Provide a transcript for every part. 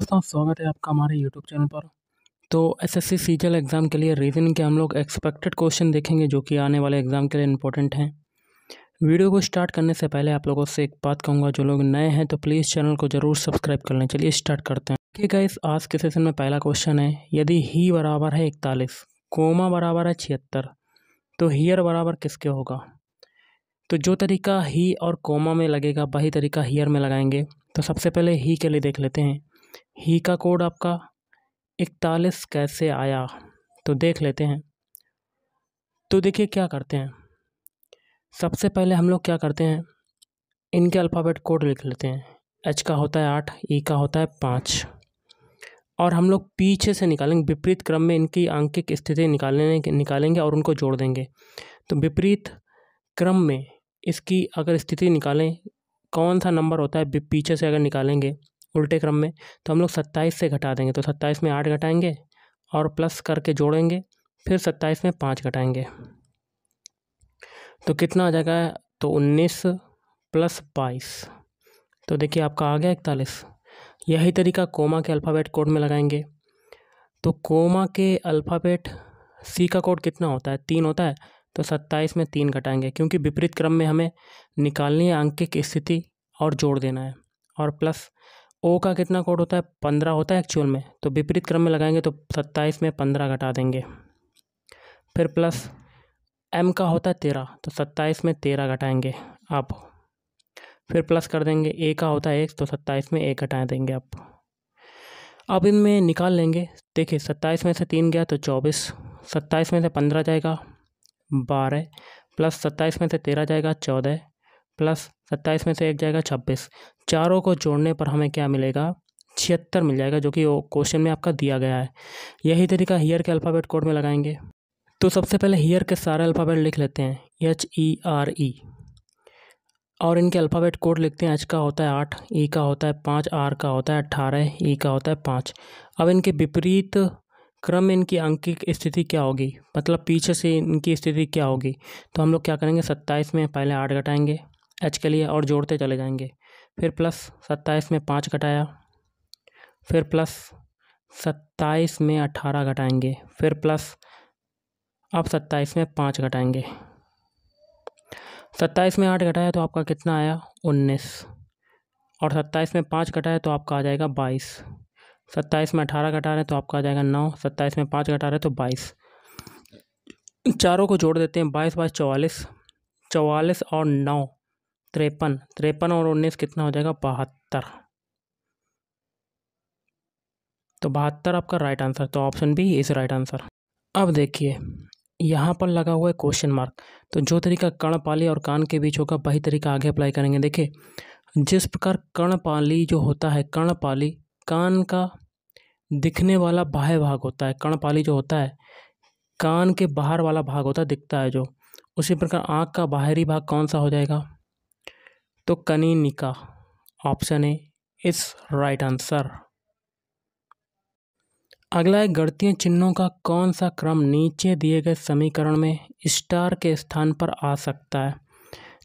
दोस्तों स्वागत है आपका हमारे यूट्यूब चैनल पर तो सी सीजीएल एग्ज़ाम के लिए रीज़न के हम लोग एक्सपेक्टेड क्वेश्चन देखेंगे जो कि आने वाले एग्ज़ाम के लिए इंपॉर्टेंट हैं वीडियो को स्टार्ट करने से पहले आप लोगों से एक बात कहूँगा जो लोग नए हैं तो प्लीज़ चैनल को ज़रूर सब्सक्राइब कर लें चलिए स्टार्ट करते हैं ठीक है इस आज के सेशन में पहला क्वेश्चन है यदि ही बराबर है इकतालीस कोमा बराबर है छिहत्तर तो हीयर बराबर किसके होगा तो जो तरीका ही और कोमा में लगेगा वही तरीका हीयर में लगाएंगे तो सबसे पहले ही के लिए देख लेते हैं ही का कोड आपका इकतालीस कैसे आया तो देख लेते हैं तो देखिए क्या करते हैं सबसे पहले हम लोग क्या करते हैं इनके अल्फ़ाबेट कोड लिख लेते हैं एच का होता है आठ ई e का होता है पाँच और हम लोग पीछे से निकालेंगे विपरीत क्रम में इनकी आंकिक स्थिति निकालने निकालेंगे और उनको जोड़ देंगे तो विपरीत क्रम में इसकी अगर स्थिति निकालें कौन सा नंबर होता है पीछे से अगर निकालेंगे उल्टे क्रम में तो हम लोग सत्ताईस से घटा देंगे तो सत्ताईस में आठ घटाएंगे और प्लस करके जोड़ेंगे फिर सत्ताईस में पाँच घटाएंगे तो कितना आ जाएगा तो उन्नीस प्लस बाईस तो देखिए आपका आ गया इकतालीस यही तरीका कोमा के अल्फ़ाबेट कोड में लगाएंगे तो कोमा के अल्फ़ाबेट सी का कोड कितना होता है तीन होता है तो सत्ताईस में तीन घटाएंगे क्योंकि विपरीत क्रम में हमें निकालनी है अंकिक स्थिति और जोड़ देना है और प्लस ओ का कितना कोड होता है पंद्रह होता है एक्चुअल में तो विपरीत क्रम में लगाएंगे तो सत्ताईस में पंद्रह घटा देंगे फिर प्लस एम का होता है तेरह तो सत्ताईस में तेरह घटाएंगे आप फिर प्लस कर देंगे ए का होता है एक तो सत्ताईस में एक घटा देंगे आप अब इनमें निकाल लेंगे देखिए सत्ताईस में से तीन गया तो चौबीस सत्ताईस में से पंद्रह जाएगा बारह प्लस सत्ताईस में से तेरह जाएगा चौदह प्लस सत्ताईस में से एक जाएगा छब्बीस चारों को जोड़ने पर हमें क्या मिलेगा छिहत्तर मिल जाएगा जो कि क्वेश्चन में आपका दिया गया है यही तरीका हीयर के अल्फ़ाबेट कोड में लगाएंगे तो सबसे पहले हीयर के सारे अल्फ़ाबेट लिख लेते हैं एच ई आर ई और इनके अल्फ़ाबेट कोड लिखते हैं एच का होता है आठ ई e का होता है पाँच आर का होता है अट्ठारह ई e का होता है पाँच अब इनके विपरीत क्रम में इनकी अंकिक स्थिति क्या होगी मतलब पीछे से इनकी स्थिति क्या होगी तो हम लोग क्या करेंगे सत्ताईस में पहले आठ घटाएंगे एच के लिए और जोड़ते चले जाएंगे फिर प्लस सत्ताईस में पाँच घटाया फिर प्लस सत्ताईस में अट्ठारह घटाएंगे फिर प्लस अब सत्ताईस में पाँच घटाएंगे सत्ताईस में आठ घटाया तो आपका कितना आया उन्नीस और सत्ताईस में पाँच घटाया तो आपका आ जाएगा बाईस सत्ताईस में अठारह घटा रहे तो आपका आ जाएगा नौ सत्ताईस में पाँच घटा रहे तो बाईस चारों को जोड़ देते हैं बाईस बाईस चौवालीस चौवालीस और नौ तिरपन तिरपन और उन्नीस कितना हो जाएगा बहत्तर तो बहत्तर आपका राइट आंसर तो option B is right answer अब देखिए यहाँ पर लगा हुआ है क्वेश्चन मार्क तो जो तरीका कर्णपाली और कान के बीच होगा वही तरीका आगे अप्लाई करेंगे देखिए जिस प्रकार कर्णपाली जो होता है कर्णपाली कान का दिखने वाला बाह्य भाग होता है कर्णपाली जो होता है कान के बाहर वाला भाग होता है दिखता है जो उसी प्रकार आँख का बाहरी भाग कौन सा हो जाएगा तो कनीनिका ऑप्शन ए इस राइट आंसर अगला है गणतीय चिन्हों का कौन सा क्रम नीचे दिए गए समीकरण में स्टार के स्थान पर आ सकता है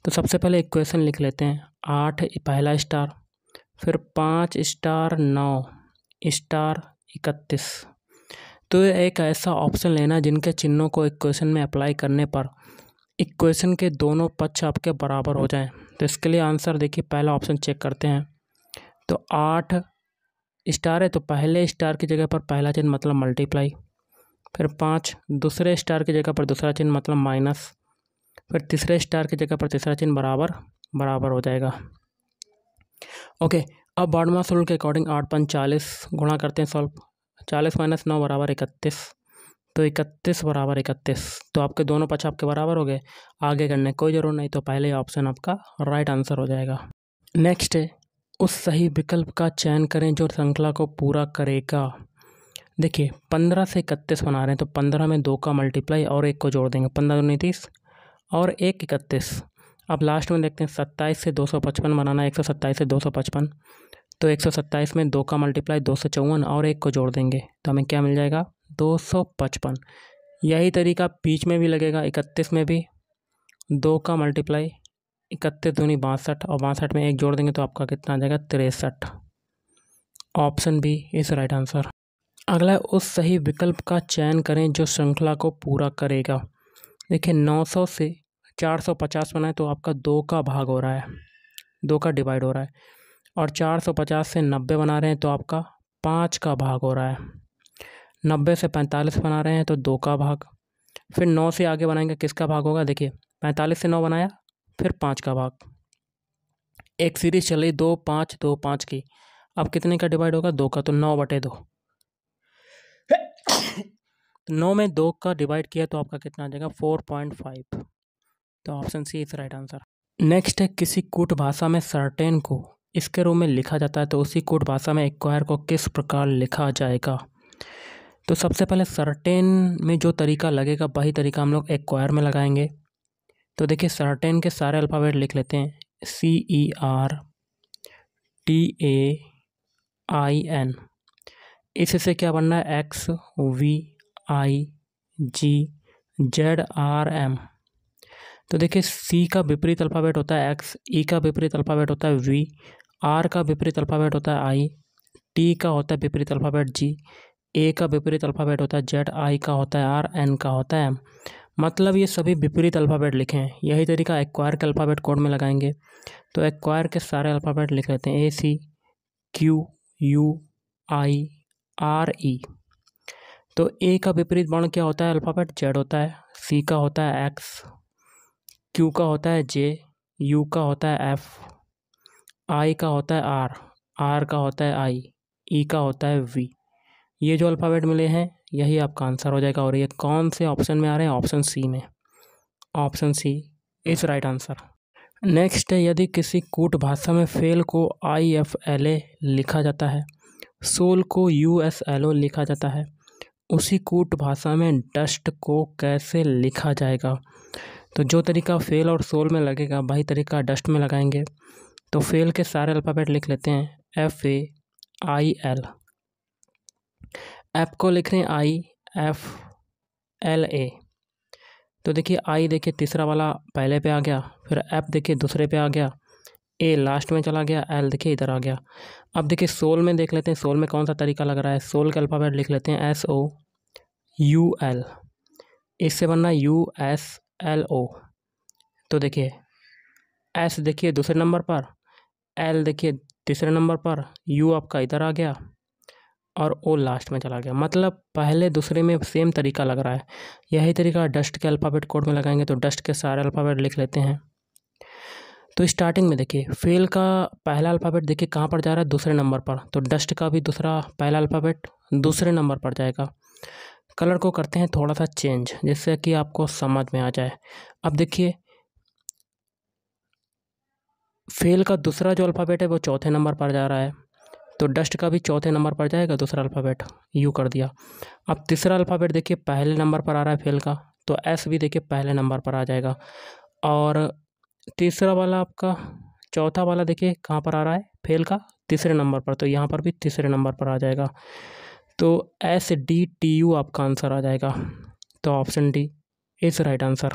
तो सबसे पहले एक क्वेश्चन लिख लेते हैं आठ पहला स्टार फिर पाँच स्टार नौ स्टार इकतीस तो एक ऐसा ऑप्शन लेना जिनके चिन्हों को इक्वेशन में अप्लाई करने पर इक्वेशन के दोनों पक्ष आपके बराबर हो जाएं तो इसके लिए आंसर देखिए पहला ऑप्शन चेक करते हैं तो आठ स्टार है तो पहले स्टार की जगह पर पहला चिन्ह मतलब मल्टीप्लाई फिर पाँच दूसरे स्टार की जगह पर दूसरा चिन्ह मतलब माइनस फिर तीसरे स्टार की जगह पर तीसरा चिन्ह बराबर बराबर हो जाएगा ओके अब बाडमा रूल के अकॉर्डिंग आठ पंचालीस चालीस गुणा करते हैं सॉल्व चालीस माइनस नौ बराबर इकतीस तो इकतीस बराबर इकतीस तो आपके दोनों पक्ष आपके बराबर हो गए आगे करने कोई ज़रूरत नहीं तो पहले ऑप्शन आपका राइट आंसर हो जाएगा नेक्स्ट है उस सही विकल्प का चयन करें जो श्रृंखला को पूरा करेगा देखिए पंद्रह से इकतीस बना रहे हैं तो पंद्रह में दो का मल्टीप्लाई और एक को जोड़ देंगे पंद्रह उन्नीस और एक इकतीस अब लास्ट में देखते हैं सत्ताईस से दो सौ पचपन बनाना है एक सौ सत्ताईस से दो सौ पचपन तो एक सौ सत्ताईस में दो का मल्टीप्लाई दो सौ चौवन और एक को जोड़ देंगे तो हमें क्या मिल जाएगा दो सौ पचपन यही तरीका बीच में भी लगेगा इकतीस में भी दो का मल्टीप्लाई इकतीस दूनी बासठ और बासठ में एक जोड़ देंगे तो आपका कितना आ जाएगा तिरसठ option B is right answer अगला उस सही विकल्प का चयन करें जो श्रृंखला को पूरा करेगा देखिए 900 से 450 बनाए तो आपका दो का भाग हो रहा है दो का डिवाइड हो रहा है और 450 से 90 बना रहे हैं तो आपका पाँच का भाग हो रहा है नब्बे से पैंतालीस बना रहे हैं तो दो का भाग फिर नौ से आगे बनाएंगे किसका भाग होगा देखिए पैंतालीस से नौ बनाया फिर पाँच का भाग एक सीरीज चली दो पाँच दो पाँच की अब कितने का डिवाइड होगा दो का तो नौ बटे दो तो नौ में दो का डिवाइड किया तो आपका कितना आ जाएगा फोर पॉइंट फाइव तो option C is right answer next है किसी कूट भाषा में सर्टेन को इसके रूप में लिखा जाता है तो उसी कूट भाषा में एक्वायर को किस प्रकार लिखा जाएगा तो सबसे पहले सर्टेन में जो तरीका लगेगा वही तरीका हम लोग एक्वायर में लगाएंगे तो देखिए सर्टेन के सारे अल्फ़ाबेट लिख लेते हैं C E R T A I N इससे क्या बनना है X V I G Z R M तो देखिए सी का विपरीत अल्फ़ाबेट होता है एक्स ई e का विपरीत अल्फ़ाबेट होता है वी आर का विपरीत अल्फ़ाबेट होता है आई टी का होता है विपरीत अल्फ़ाबेट जी ए का विपरीत अल्फ़ाबेट होता है जेड आई का होता है आर एन का होता है मतलब ये सभी विपरीत अल्फ़ाबेट लिखे हैं यही तरीका एक्वायर के अल्फ़ाबेट कोड में लगाएंगे तो एक्वायर के सारे अल्फ़ाबेट लिख लेते हैं A C Q U I R E तो ए का विपरीत वर्ण क्या होता है अल्फ़ाबेट जेड होता है सी का होता है एक्स क्यू का होता है जे यू का होता है एफ़ आई का होता है आर आर का होता है आई ई e का होता है वी ये जो अल्फ़ाबेट मिले हैं यही आपका आंसर हो जाएगा और ये कौन से ऑप्शन में आ रहे हैं ऑप्शन सी में option C is right answer next है यदि किसी कूट भाषा में फेल को आई एफ एल ए लिखा जाता है सोल को यू एस एल ओ लिखा जाता है उसी कूट भाषा में डस्ट को कैसे लिखा जाएगा तो जो तरीका फेल और सोल में लगेगा वही तरीका डस्ट में लगाएंगे तो फेल के सारे अल्फ़ाबेट लिख लेते हैं F A I L F को लिख रहे हैं आई एफ एल ए तो देखिए आई देखिए तीसरा वाला पहले पे आ गया फिर एफ़ देखिए दूसरे पे आ गया ए लास्ट में चला गया एल देखिए इधर आ गया अब देखिए सोल में देख लेते हैं सोल में कौन सा तरीका लग रहा है सोल के अल्फ़ाबेट लिख लेते हैं एस ओ यू एल इससे बनना यू एस एल ओ तो देखिए एस देखिए दूसरे नंबर पर एल देखिए तीसरे नंबर पर यू आपका इधर आ गया और ओ लास्ट में चला गया मतलब पहले दूसरे में सेम तरीका लग रहा है यही तरीका डस्ट के अल्फ़ाबेट कोड में लगाएंगे तो डस्ट के सारे अल्फ़ाबेट लिख लेते हैं तो स्टार्टिंग में देखिए फेल का पहला अल्फ़ाबेट देखिए कहाँ पर जा रहा है दूसरे नंबर पर तो डस्ट का भी दूसरा पहला अल्फ़ाबेट दूसरे नंबर पर जाएगा कलर को करते हैं थोड़ा सा चेंज जिससे कि आपको समझ में आ जाए अब देखिए फेल का दूसरा जो अल्फ़ाबेट है वो चौथे नंबर पर जा रहा है तो डस्ट का भी चौथे नंबर पर जाएगा दूसरा अल्फ़ाबेट यू कर दिया अब तीसरा अल्फ़ाबेट देखिए पहले नंबर पर आ रहा है फेल का तो एस भी देखिए पहले नंबर पर आ जाएगा और तीसरा वाला आपका चौथा वाला देखिए कहाँ पर आ रहा है फेल का तीसरे नंबर पर तो यहाँ पर भी तीसरे नंबर पर आ जाएगा तो एस डी टी यू आपका आंसर आ जाएगा तो option D is right answer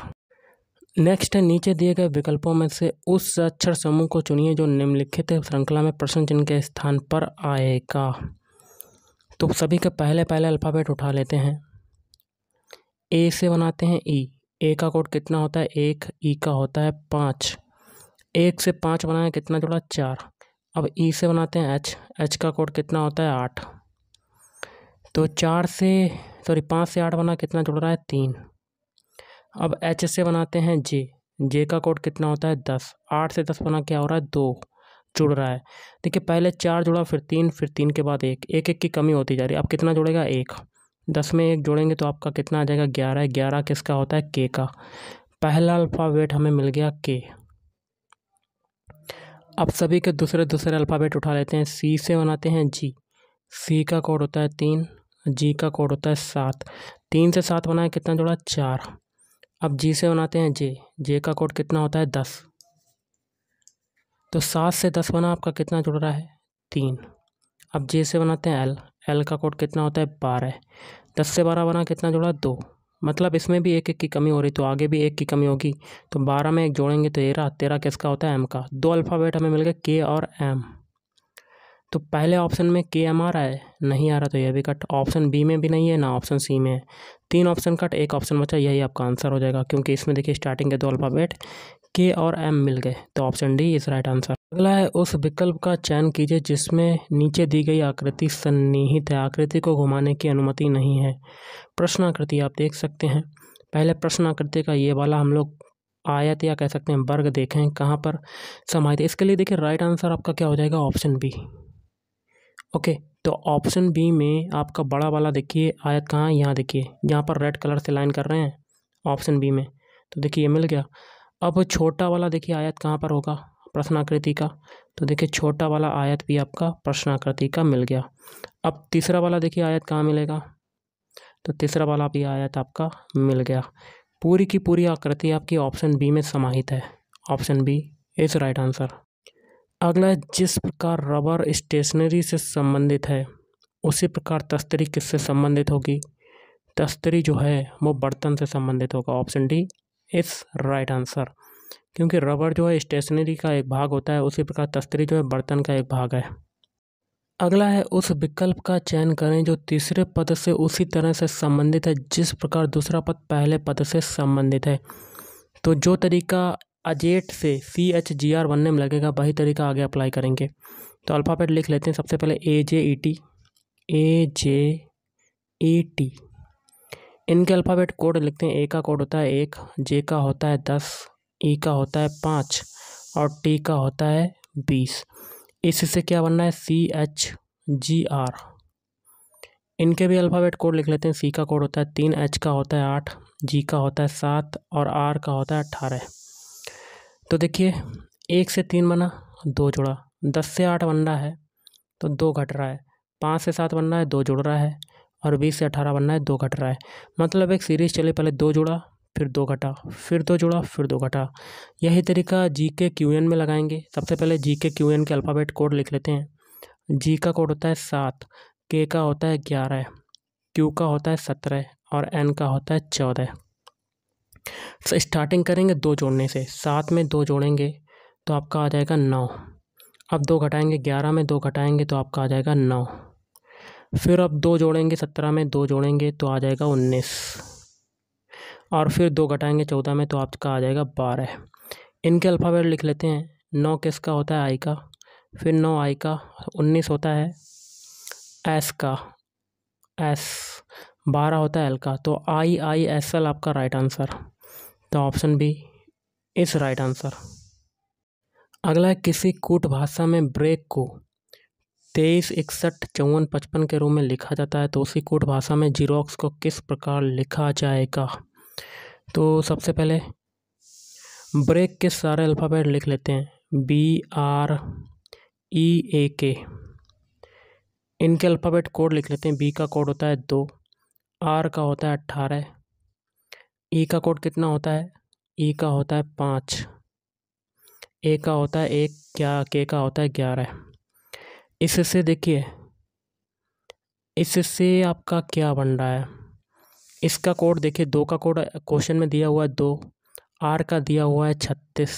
next है नीचे दिए गए विकल्पों में से उस अक्षर समूह को चुनिए जो निम्नलिखित श्रृंखला में प्रश्न चिन्ह के स्थान पर आएगा तो सभी के पहले पहले अल्फ़ाबेट उठा लेते हैं ए से बनाते हैं ई e। ए का कोड कितना होता है एक ई e का होता है पाँच एक से पाँच बनाया कितना जोड़ा चार अब ई e से बनाते हैं एच एच का कोड कितना होता है आठ तो चार से सॉरी पाँच से आठ बना कितना जुड़ रहा है तीन अब एच से बनाते हैं जे जे का कोड कितना होता है दस आठ से दस बना क्या हो रहा है दो जुड़ रहा है देखिए पहले चार जुड़ा फिर तीन फिर तीन के बाद एक एक एक की कमी होती जा रही है अब कितना जुड़ेगा एक दस में एक जोड़ेंगे तो आपका कितना आ जाएगा ग्यारह ग्यारह किसका होता है के का पहला अल्फ़ावेट हमें मिल गया के अब सभी के दूसरे दूसरे अल्फ़ावेट उठा लेते हैं सी से बनाते हैं जी सी का कोड होता है तीन जी का कोड होता है सात तीन से सात बनाए कितना जोड़ा चार अब जी से बनाते हैं जे जे का कोड कितना होता है दस तो सात से दस बना आपका कितना जुड़ रहा है तीन अब जे से बनाते हैं एल एल का कोड कितना होता है बारह दस से बारह बना कितना जुड़ा दो मतलब इसमें भी एक एक की कमी हो रही तो आगे भी एक की कमी होगी तो बारह में एक जोड़ेंगे तो तेरह तेरह किसका होता है एम का दो अल्फ़ाबेट हमें मिल गए के और एम तो पहले ऑप्शन में के एम आ रहा है नहीं आ रहा तो यह भी कट ऑप्शन बी में भी नहीं है ना ऑप्शन सी में है तीन ऑप्शन कट एक ऑप्शन बचा यही आपका आंसर हो जाएगा क्योंकि इसमें देखिए स्टार्टिंग के दो अल्फ़ाबेट के और एम मिल गए तो option D is right answer अगला है उस विकल्प का चयन कीजिए जिसमें नीचे दी गई आकृति सन्निहित है आकृति को घुमाने की अनुमति नहीं है प्रश्न आकृति आप देख सकते हैं पहले प्रश्न आकृति का ये वाला हम लोग आयत या कह सकते हैं वर्ग देखें कहाँ पर समाहित इसके लिए देखिए राइट आंसर आपका क्या हो जाएगा ऑप्शन बी ओके तो ऑप्शन बी में आपका बड़ा वाला देखिए आयत कहाँ है यहाँ देखिए यहाँ पर रेड कलर से लाइन कर रहे हैं ऑप्शन बी में तो देखिए ये मिल गया अब छोटा वाला देखिए आयत कहाँ पर होगा प्रश्नाकृति का तो देखिए छोटा वाला आयत भी आपका प्रश्नाकृति का मिल गया अब तीसरा वाला देखिए आयत कहाँ मिलेगा तो तीसरा वाला भी आयत आपका मिल गया पूरी की पूरी आकृति आपकी ऑप्शन बी में समाहित है option B is right answer अगला जिस प्रकार रबर स्टेशनरी से संबंधित है उसी प्रकार तस्तरी किससे संबंधित होगी तस्तरी जो है वो बर्तन से संबंधित होगा option D is right answer क्योंकि रबर जो है स्टेशनरी का एक भाग होता है उसी प्रकार तस्तरी जो है बर्तन का एक भाग है अगला है उस विकल्प का चयन करें जो तीसरे पद से उसी तरह से संबंधित है जिस प्रकार दूसरा पद पहले पद से संबंधित है तो जो तरीका अजेट से सी एच जी आर बनने में लगेगा वही तरीका आगे अप्लाई करेंगे तो अल्फ़ाबेट लिख लेते हैं सबसे पहले A J E T A J E T इनके अल्फ़ाबेट कोड लिखते हैं ए का कोड होता है एक जे का होता है दस ई e का होता है पाँच और टी का होता है बीस इससे क्या बनना है सी एच जी आर इनके भी अल्फ़ाबेट कोड लिख लेते हैं सी का कोड होता है तीन एच का होता है आठ जी का होता है सात और आर का होता है अट्ठारह तो देखिए एक से तीन बना दो जुड़ा दस से आठ बन रहा है तो दो घट रहा है पाँच से सात बनना है दो जुड़ रहा है और बीस से अठारह बनना है दो घट रहा है मतलब एक सीरीज चले पहले दो जुड़ा फिर दो घटा फिर दो जुड़ा फिर दो घटा यही तरीका जी के क्यू एन में लगाएंगे सबसे पहले G K Q N K alphabet code लिख लेते हैं जी का कोड होता है सात के का होता है ग्यारह क्यू का होता है सत्रह और एन का होता है चौदह तो स्टार्टिंग करेंगे दो जोड़ने से सात में दो जोड़ेंगे तो आपका आ जाएगा नौ अब दो घटाएंगे ग्यारह में दो घटाएंगे तो आपका आ जाएगा नौ फिर अब दो जोड़ेंगे सत्रह में दो जोड़ेंगे तो आ जाएगा उन्नीस और फिर दो घटाएंगे चौदह में तो आपका आ जाएगा बारह इनके अल्फ़ाबेट लिख लेते हैं नौ किसका होता है आई का फिर नौ आई का उन्नीस होता है एस का एस बारह होता है एल का तो आई आई एस एल आपका राइट आंसर तो option B is right answer अगला है किसी कूट भाषा में ब्रेक को तेईस इकसठ चौवन पचपन के रूप में लिखा जाता है तो उसी कूट भाषा में जीरोक्स को किस प्रकार लिखा जाएगा तो सबसे पहले ब्रेक के सारे अल्फ़ाबेट लिख लेते हैं बी आर ई ए के इनके अल्फ़ाबेट कोड लिख लेते हैं बी का कोड होता है दो आर का होता है अट्ठारह ई का कोड कितना होता है ई का होता है पाँच ए का होता है एक क्या के का होता है ग्यारह इससे देखिए इससे आपका क्या बन रहा है इसका कोड देखिए दो का कोड क्वेश्चन में दिया हुआ है दो आर का दिया हुआ है छत्तीस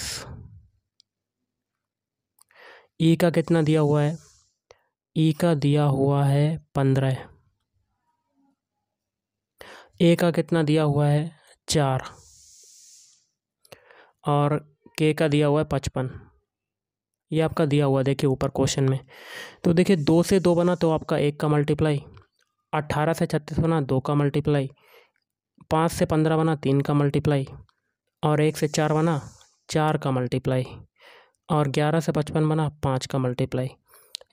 ई का कितना दिया हुआ है ई का दिया हुआ है पंद्रह ए का कितना दिया हुआ है चार और के का दिया हुआ है पचपन ये आपका दिया हुआ देखिए ऊपर क्वेश्चन में तो देखिए दो से दो बना तो आपका एक का मल्टीप्लाई अट्ठारह से छत्तीस बना दो का मल्टीप्लाई पाँच से पंद्रह बना तीन का मल्टीप्लाई और एक से चार बना चार का मल्टीप्लाई और ग्यारह से पचपन बना पाँच का मल्टीप्लाई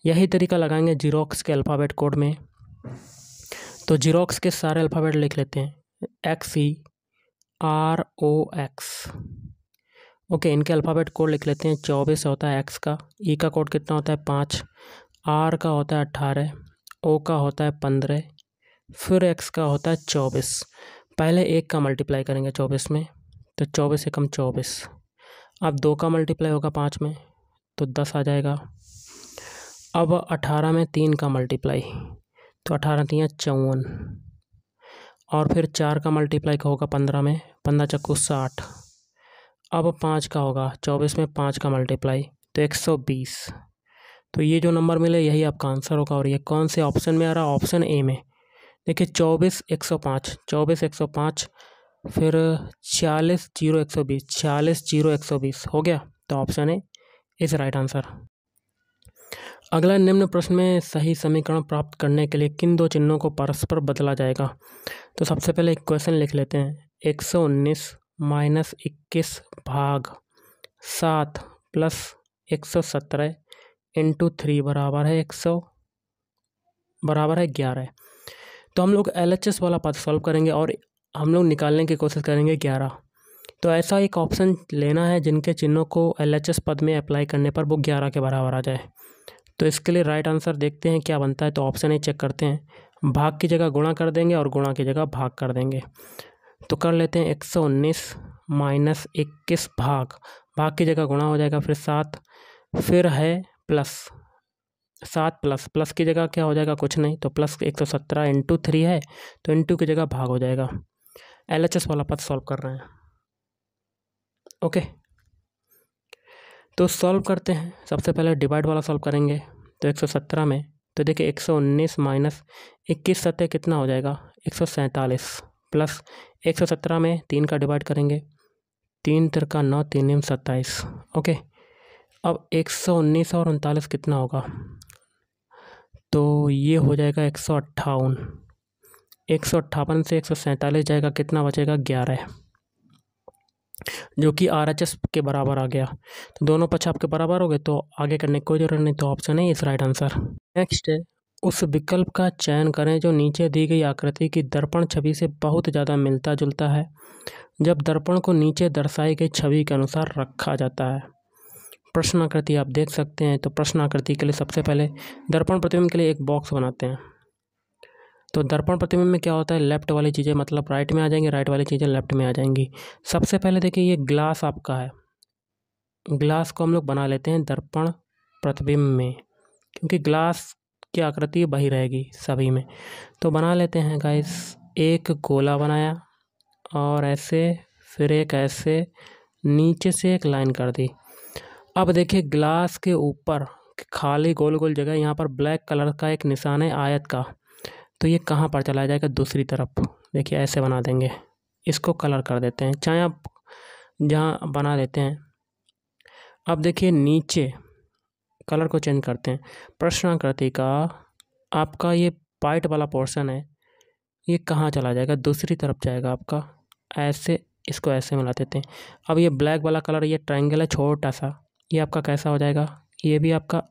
यही तरीका लगाएंगे जीरोक्स के अल्फ़ाबेट कोड में तो जीरोक्स के सारे अल्फ़ाबेट लिख लेते हैं X E R O X okay इनके अल्फ़ाबेट कोड लिख लेते हैं चौबीस होता है एक्स का ई e का कोड कितना होता है पाँच आर का होता है अट्ठारह ओ का होता है पंद्रह फिर एक्स का होता है चौबीस पहले एक का मल्टीप्लाई करेंगे चौबीस में तो चौबीस एकम चौबीस अब दो का मल्टीप्लाई होगा पाँच में तो दस आ जाएगा अब अठारह में तीन का मल्टीप्लाई तो अठारह तियाँ चौवन और फिर चार का मल्टीप्लाई का होगा पंद्रह में पंद्रह चक्कू साठ अब पाँच का होगा चौबीस में पाँच का मल्टीप्लाई तो एक सौ बीस तो ये जो नंबर मिले यही आपका आंसर होगा और ये कौन से ऑप्शन में आ रहा ऑप्शन ए में देखिए चौबीस एक सौ पाँच चौबीस एक सौ पाँच फिर छियालीस जीरो एक सौ बीस छियालीस जीरो एक सौ बीस हो गया तो option A is right answer अगला निम्न प्रश्न में सही समीकरण प्राप्त करने के लिए किन दो चिन्हों को परस्पर बदला जाएगा तो सबसे पहले एक क्वेश्चन लिख लेते हैं एक सौ उन्नीस माइनस इक्कीस भाग सात प्लस एक सौ सत्रह इंटू थ्री बराबर है एक सौ बराबर है ग्यारह तो हम लोग एल एच एस वाला पद सॉल्व करेंगे और हम लोग निकालने की कोशिश करेंगे ग्यारह तो ऐसा एक ऑप्शन लेना है जिनके चिन्हों को एल एच एस पद में अप्लाई करने पर वो ग्यारह के बराबर आ जाए तो इसके लिए राइट आंसर देखते हैं क्या बनता है तो ऑप्शन ए चेक करते हैं भाग की जगह गुणा कर देंगे और गुणा की जगह भाग कर देंगे तो कर लेते हैं एक सौ उन्नीस माइनस इक्कीस भाग भाग की जगह गुणा हो जाएगा फिर सात फिर है प्लस सात प्लस प्लस की जगह क्या हो जाएगा कुछ नहीं तो प्लस एक सौ सत्रह इंटू थ्री है तो इंटू की जगह भाग हो जाएगा एल एच एस वाला पद सॉल्व कर रहे हैं ओके तो सॉल्व करते हैं सबसे पहले डिवाइड वाला सॉल्व करेंगे तो 117 में तो देखिए एक सौ उन्नीस माइनस इक्कीस सत्य कितना हो जाएगा एक सौ सैंतालीस प्लस एक सौ सत्रह में तीन का डिवाइड करेंगे तीन तिरका नौ तीन एम सत्ताईस ओके अब एक सौ उन्नीस और उनतालीस कितना होगा तो ये हो जाएगा एक सौ अट्ठावन एक सौ अट्ठावन से एक सौ सैंतालीस जाएगा कितना बचेगा ग्यारह जो कि आर एच एस के बराबर आ गया तो दोनों पक्ष आपके बराबर हो गए तो आगे करने की कोई ज़रूरत नहीं तो ऑप्शन है इस राइट आंसर नेक्स्ट है उस विकल्प का चयन करें जो नीचे दी गई आकृति की दर्पण छवि से बहुत ज़्यादा मिलता जुलता है जब दर्पण को नीचे दर्शाई गई छवि के अनुसार रखा जाता है प्रश्न आकृति आप देख सकते हैं तो प्रश्न आकृति के लिए सबसे पहले दर्पण प्रतिबिंब के लिए एक बॉक्स बनाते हैं तो दर्पण प्रतिबिंब में क्या होता है लेफ्ट वाली चीज़ें मतलब राइट में आ जाएंगी राइट वाली चीज़ें लेफ्ट में आ जाएंगी सबसे पहले देखिए ये ग्लास आपका है ग्लास को हम लोग बना लेते हैं दर्पण प्रतिबिंब में क्योंकि ग्लास की आकृति वही रहेगी सभी में तो बना लेते हैं गाइस एक गोला बनाया और ऐसे फिर एक ऐसे नीचे से एक लाइन कर दी अब देखिए ग्लास के ऊपर खाली गोल गोल जगह यहाँ पर ब्लैक कलर का एक निशान है आयत का तो ये कहाँ पर चला जाएगा दूसरी तरफ देखिए ऐसे बना देंगे इसको कलर कर देते हैं चाहे आप जहाँ बना देते हैं अब देखिए नीचे कलर को चेंज करते हैं प्रश्नाकृति का आपका ये पाइट वाला पोर्शन है ये कहाँ चला जाएगा दूसरी तरफ जाएगा आपका ऐसे इसको ऐसे मिला देते हैं अब ये ब्लैक वाला कलर ये ट्रायंगल है छोटा सा ये आपका कैसा हो जाएगा ये भी आपका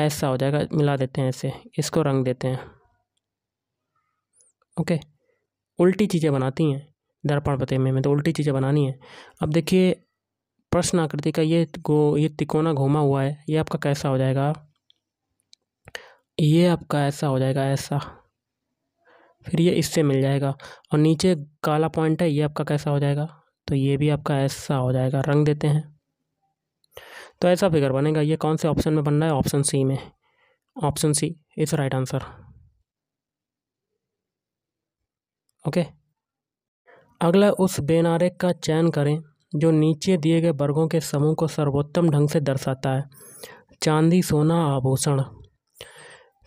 ऐसा हो जाएगा मिला देते हैं ऐसे इसको रंग देते हैं ओके उल्टी चीज़ें बनाती हैं दर्पण पते में मैं तो उल्टी चीज़ें बनानी है अब देखिए प्रश्न आकृति का ये गो ये तिकोना घूमा हुआ है ये आपका कैसा हो जाएगा ये आपका ऐसा हो जाएगा ऐसा फिर ये इससे मिल जाएगा और नीचे काला पॉइंट है ये आपका कैसा हो जाएगा तो ये भी आपका ऐसा हो जाएगा रंग देते हैं तो ऐसा फिगर बनेगा ये कौन से ऑप्शन में बन रहा है ऑप्शन सी में option C is right answer okay अगला उस बेनारे का चयन करें जो नीचे दिए गए वर्गों के समूह को सर्वोत्तम ढंग से दर्शाता है चांदी सोना आभूषण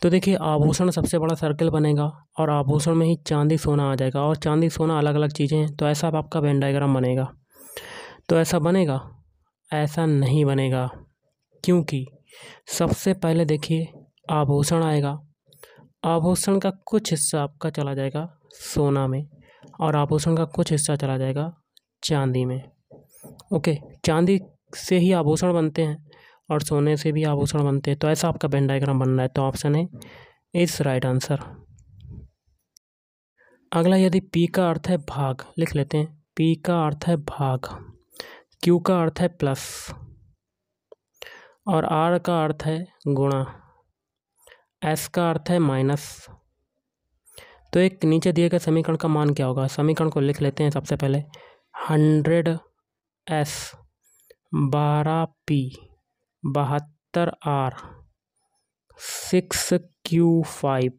तो देखिए आभूषण सबसे बड़ा सर्कल बनेगा और आभूषण में ही चांदी सोना आ जाएगा और चांदी सोना अलग अलग चीज़ें हैं तो ऐसा आपका वेन डायग्राम बनेगा तो ऐसा बनेगा ऐसा नहीं बनेगा क्योंकि सबसे पहले देखिए आभूषण आएगा आभूषण का कुछ हिस्सा आपका चला जाएगा सोना में और आभूषण का कुछ हिस्सा चला जाएगा चांदी में ओके चांदी से ही आभूषण बनते हैं और सोने से भी आभूषण बनते हैं तो ऐसा आपका बेन डायग्राम बन रहा है तो ऑप्शन है इज राइट आंसर अगला यदि पी का अर्थ है भाग लिख लेते हैं पी का अर्थ है भाग क्यू का अर्थ है प्लस और आर का अर्थ है गुणा एस का अर्थ है माइनस तो एक नीचे दिए गए समीकरण का मान क्या होगा समीकरण को लिख लेते हैं सबसे पहले हंड्रेड एस बारह पी बहत्तर आर सिक्स क्यू फाइव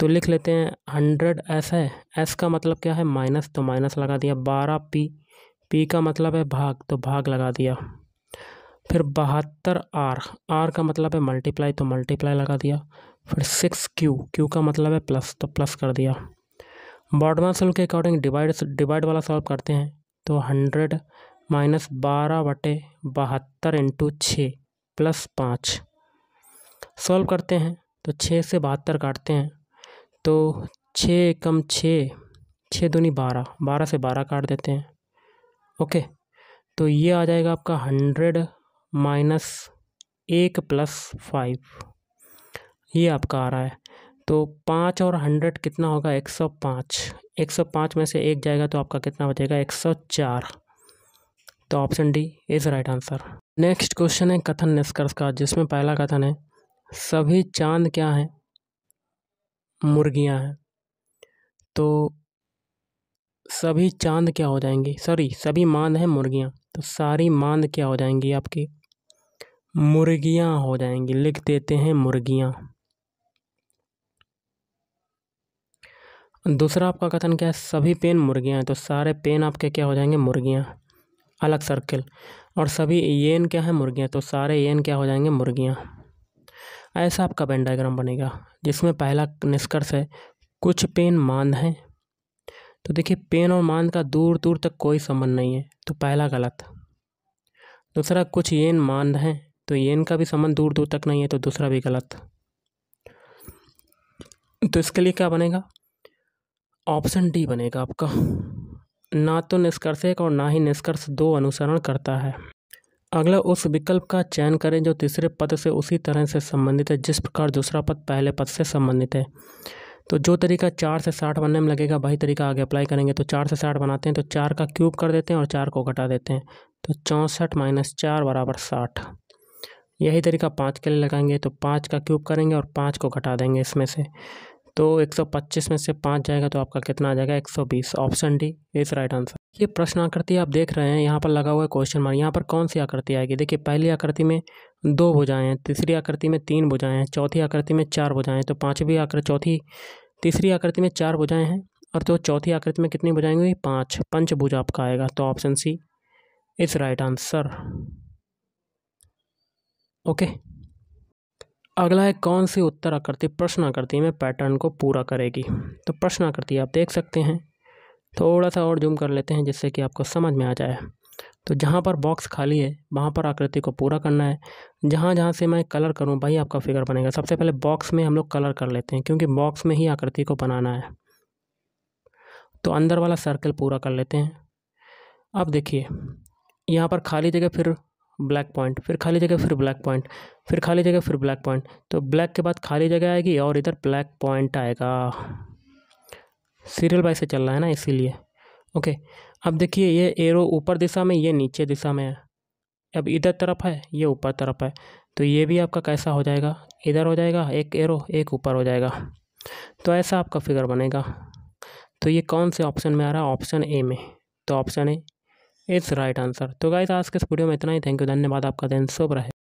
तो लिख लेते हैं हंड्रेड एस है एस का मतलब क्या है माइनस तो माइनस लगा दिया बारह पी पी का मतलब है भाग तो भाग लगा दिया फिर बहत्तर आर आर का मतलब है मल्टीप्लाई तो मल्टीप्लाई लगा दिया फिर सिक्स क्यू क्यू का मतलब है प्लस तो प्लस कर दिया बॉडमास सेल के अकॉर्डिंग डिवाइड डिवाइड वाला सॉल्व करते हैं तो हंड्रेड माइनस बारह बटे बहत्तर इंटू छः प्लस पाँच सॉल्व करते हैं तो छः से बहत्तर काटते हैं तो छः कम छः छः दूनी बारह बारह से बारह काट देते हैं ओके तो ये आ जाएगा आपका हंड्रेड माइनस एक प्लस फाइव ये आपका आ रहा है तो पाँच और हंड्रेड कितना होगा एक सौ पाँच एक सौ पाँच में से एक जाएगा तो आपका कितना बचेगा एक सौ चार तो option D is right answer next question है कथन निष्कर्ष का जिसमें पहला कथन है सभी चांद क्या हैं मुर्गियां हैं तो सभी चांद क्या हो जाएंगी सॉरी सभी मांद हैं मुर्गियां तो सारी मांद क्या हो जाएंगी आपकी मुर्गियाँ हो जाएंगी लिख देते हैं मुर्गियाँ दूसरा आपका कथन क्या है सभी पेन मुर्गियाँ हैं तो सारे पेन आपके क्या हो जाएंगे मुर्गियाँ अलग सर्किल और सभी एन क्या है मुर्गियाँ तो सारे एन क्या हो जाएंगे मुर्गियाँ ऐसा आपका पेन डायग्राम बनेगा जिसमें पहला निष्कर्ष है कुछ पेन मांद हैं तो देखिए पेन और मांद का दूर दूर तक कोई संबंध नहीं है तो पहला गलत दूसरा कुछ येन मांद हैं तो ये इनका भी संबंध दूर दूर तक नहीं है तो दूसरा भी गलत तो इसके लिए क्या बनेगा ऑप्शन डी बनेगा आपका ना तो निष्कर्ष एक और ना ही निष्कर्ष दो अनुसरण करता है अगला उस विकल्प का चयन करें जो तीसरे पद से उसी तरह से संबंधित है जिस प्रकार दूसरा पद पहले पद से संबंधित है तो जो तरीका चार से साठ बनने में लगेगा वही तरीका आगे अप्लाई करेंगे तो चार से साठ बनाते हैं तो चार का क्यूब कर देते हैं और चार को घटा देते हैं तो चौंसठ माइनस चार बराबर साठ यही तरीका पाँच के लिए लगाएंगे तो पाँच का क्यूब करेंगे और पाँच को घटा देंगे इसमें से तो 125 में से पाँच जाएगा तो आपका कितना आ जाएगा 120 option D is right answer ये प्रश्न आकृति आप देख रहे हैं यहाँ पर लगा हुआ है क्वेश्चन मार्क यहाँ पर कौन सी आकृति आएगी देखिए पहली आकृति में दो भुजाएं हैं तीसरी आकृति में तीन भुजाएं हैं चौथी आकृति में चार भुजाएं तो पाँचवीं आकृति चौथी तीसरी आकृति में चार भुजाएँ हैं और तो चौथी आकृति में कितनी भुजाएंगी पाँच पंचभुज आपका आएगा तो option C is right answer okay अगला है कौन सी उत्तर आकृति प्रश्न आकृति में पैटर्न को पूरा करेगी तो प्रश्न आकृति आप देख सकते हैं थोड़ा सा और जूम कर लेते हैं जिससे कि आपको समझ में आ जाए तो जहाँ पर बॉक्स खाली है वहाँ पर आकृति को पूरा करना है जहाँ जहाँ से मैं कलर करूँ भाई आपका फिगर बनेगा सबसे पहले बॉक्स में हम लोग कलर कर लेते हैं क्योंकि बॉक्स में ही आकृति को बनाना है तो अंदर वाला सर्कल पूरा कर लेते हैं अब देखिए यहाँ पर खाली जगह फिर ब्लैक पॉइंट फिर खाली जगह फिर ब्लैक पॉइंट फिर खाली जगह फिर ब्लैक पॉइंट तो ब्लैक के बाद खाली जगह आएगी और इधर ब्लैक पॉइंट आएगा सीरियल बाई से चल रहा है ना इसीलिए ओके अब देखिए ये एरो ऊपर दिशा में ये नीचे दिशा में है अब इधर तरफ है ये ऊपर तरफ है तो ये भी आपका कैसा हो जाएगा इधर हो जाएगा एक एरो एक ऊपर हो जाएगा तो ऐसा आपका फिगर बनेगा तो ये कौन से ऑप्शन में आ रहा है ऑप्शन ए में तो option A it's right answer तो गाइस आज के इस वीडियो में इतना ही थैंक यू धन्यवाद आपका दिन शुभ रहे